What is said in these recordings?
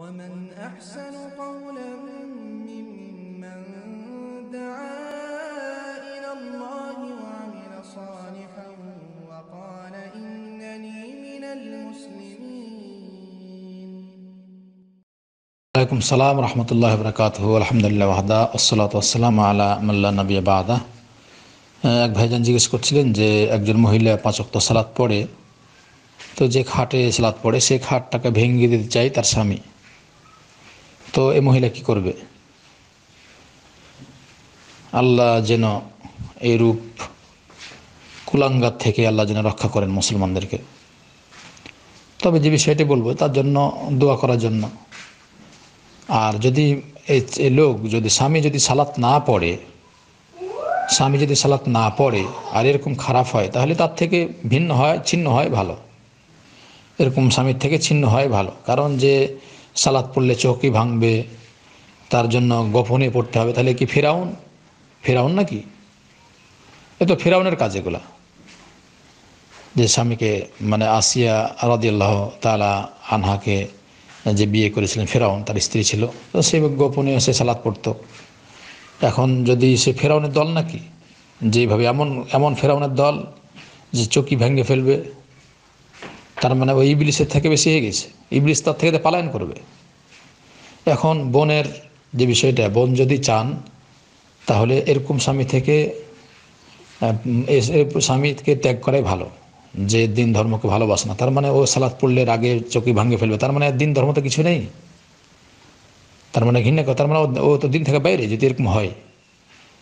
ومن أحسن قولا ممن دعا إلى الله وعمل صالحا وقال إنني من المسلمين عليكم السلام ورحمة الله وبركاته والحمد لله وحده والصلاة والسلام على من لا نبي بعده এক ভাইজান জিজ্ঞেস করছিলেন যে একজন মহিলা পাঁচ ওয়াক্ত সালাত পড়ে তো যে খাটে সালাত পড়ে সেই খাটটাকে ভেঙে দিতে চাই তার স্বামী তো এ মহিলা কি করবে আল্লাহ যেন এই রূপ কুলাঙ্গার থেকে আল্লাহ যেন রক্ষা করেন মুসলমানদেরকে তবে যে বিষয়টি বলবো তার জন্য দোয়া করার জন্য আর যদি এই লোক যদি স্বামী যদি সালাত না পড়ে স্বামী যদি সালাত না পড়ে আর এরকম খারাপ হয় তাহলে তার থেকে ভিন্ন হয় ছিন্ন হয় ভালো এরকম স্বামীর থেকে ছিন্ন হয় ভালো কারণ যে সালাদ পড়লে চৌকি ভাঙবে তার জন্য গোপনে পড়তে হবে তাহলে কি ফেরাউন ফেরাউন নাকি এ তো ফেরাউনের কাজ এগুলা যে স্বামীকে মানে আসিয়া আল্লাহ তালা আনহাকে যে বিয়ে করেছিলেন ফেরাউন তার স্ত্রী ছিল তো সে গোপনে সে সালাদ পড়ত এখন যদি সে ফেরাউনের দল নাকি যেভাবে এমন এমন ফেরাউনের দল যে চকি ভেঙে ফেলবে তার মানে ওই ইবলিসের থেকে বেশি হয়ে গেছে ইবলিস তার থেকে পালায়ন করবে এখন বোনের যে বিষয়টা বোন যদি চান তাহলে এরকম স্বামী থেকে স্বামীকে ত্যাগ করাই ভালো যে দিন ধর্মকে ভালোবাসে না তার মানে ও সালাদ পড়লে রাগে চোখে ভাঙে ফেলবে তার মানে দিন ধর্ম তো কিছু নেই তার মানে ঘৃণা তার মানে ও তো দিন থেকে বাইরে যদি এরকম হয়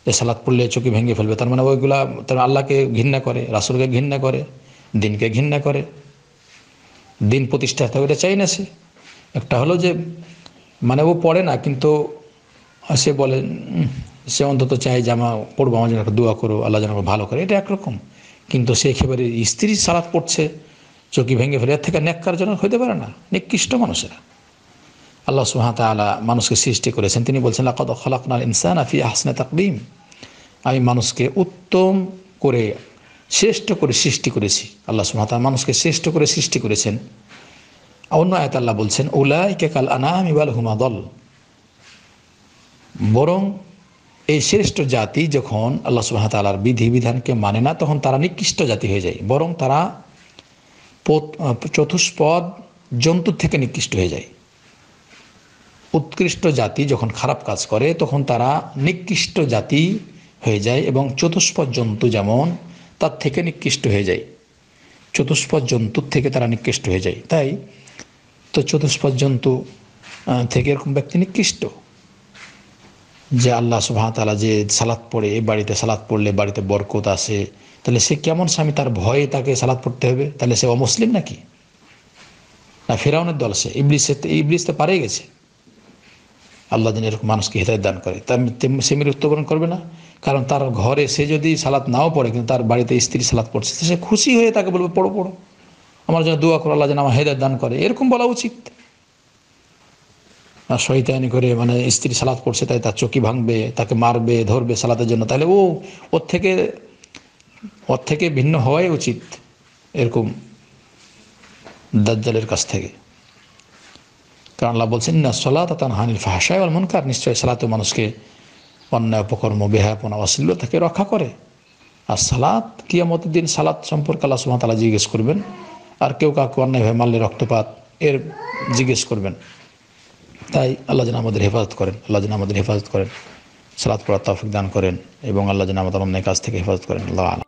যে সালাদ পড়লে চোখে ভেঙে ফেলবে তার মানে ওইগুলা তার আল্লাহকে ঘৃণা করে রাসুলকে ঘৃণা করে দিনকে ঘৃণা করে দিন প্রতিষ্ঠা থাকে এটা চাই না সে একটা হলো যে মানে ও পড়ে না কিন্তু সে বলে সে অন্তত চায় যে আমার পড়বো আমার জন্য একটা দোয়া করো আল্লাহ যেন ভালো করে এটা একরকম কিন্তু সে একেবারে স্ত্রী সালাত পড়ছে চকি ভেঙে ফেলে এর থেকে ন্যাক্কারজনক হইতে পারে না নিকৃষ্ট মানুষেরা আল্লাহ সুহাত আলা মানুষকে সৃষ্টি করেছেন তিনি বলছেন লাকদ খলাকনাল ইনসান আফি আহসনে তাকদিম আমি মানুষকে উত্তম করে শ্রেষ্ঠ করে সৃষ্টি করেছি আল্লাহ সুমাতাল মানুষকে শ্রেষ্ঠ করে সৃষ্টি করেছেন অন্য আয়াত আল্লাহ বলছেন উলাই কেকাল আনাম ইবাল দল বরং এই শ্রেষ্ঠ জাতি যখন আল্লাহ বিধি বিধিবিধানকে মানে না তখন তারা নিকৃষ্ট জাতি হয়ে যায় বরং তারা চতুষ্পদ জন্তুর থেকে নিকৃষ্ট হয়ে যায় উৎকৃষ্ট জাতি যখন খারাপ কাজ করে তখন তারা নিকৃষ্ট জাতি হয়ে যায় এবং চতুষ্পদ জন্তু যেমন তার থেকে নিকৃষ্ট হয়ে যায় চতুষ্পদ জন্তুর থেকে তারা নিকৃষ্ট হয়ে যায় তাই তো চতুষ্পদ জন্তু থেকে এরকম ব্যক্তি নিকৃষ্ট যে আল্লাহ সুহামতালা যে সালাদ পড়ে এ বাড়িতে সালাদ পড়লে বাড়িতে বরকত আসে তাহলে সে কেমন স্বামী তার ভয়ে তাকে সালাদ পড়তে হবে তাহলে সে অমুসলিম নাকি না ফেরাউনের দল সে ইবলিস ইবলিস তো পারে গেছে আল্লাহ দিন এরকম মানুষকে হৃদয় দান করে তার সে মৃত্যুবরণ করবে না কারণ তার ঘরে সে যদি সালাত নাও পড়ে কিন্তু তার বাড়িতে স্ত্রী সালাত পড়ছে সে খুশি হয়ে তাকে বলবে পড়ো পড়ো আমার যেন দোয়া করো আল্লাহ যেন আমার হৃদয় দান করে এরকম বলা উচিত আর শহীদানি করে মানে স্ত্রী সালাত পড়ছে তাই তার চকি ভাঙবে তাকে মারবে ধরবে সালাতের জন্য তাহলে ও ওর থেকে ওর থেকে ভিন্ন হওয়াই উচিত এরকম দাজ্জালের কাছ থেকে কারণ আল্লাহ বলছেন না সলাত তান হানিল ফাহাশায় আল মনকার নিশ্চয় সালাতে মানুষকে অন্যায় অপকর্ম বেহাপনা অশ্লীল থেকে রক্ষা করে আর সালাত কিয়ামতের দিন সালাত সম্পর্কে আল্লাহ আল্লাহ জিজ্ঞেস করবেন আর কেউ কাউকে অন্যায়ভাবে মারলে রক্তপাত এর জিজ্ঞেস করবেন তাই আল্লাহ যেন আমাদের হেফাজত করেন আল্লাহ যেন আমাদের হেফাজত করেন সালাত পড়া তফিক দান করেন এবং আল্লাহ যেন আমাদের অন্যায় কাজ থেকে হেফাজত করেন আল্লাহ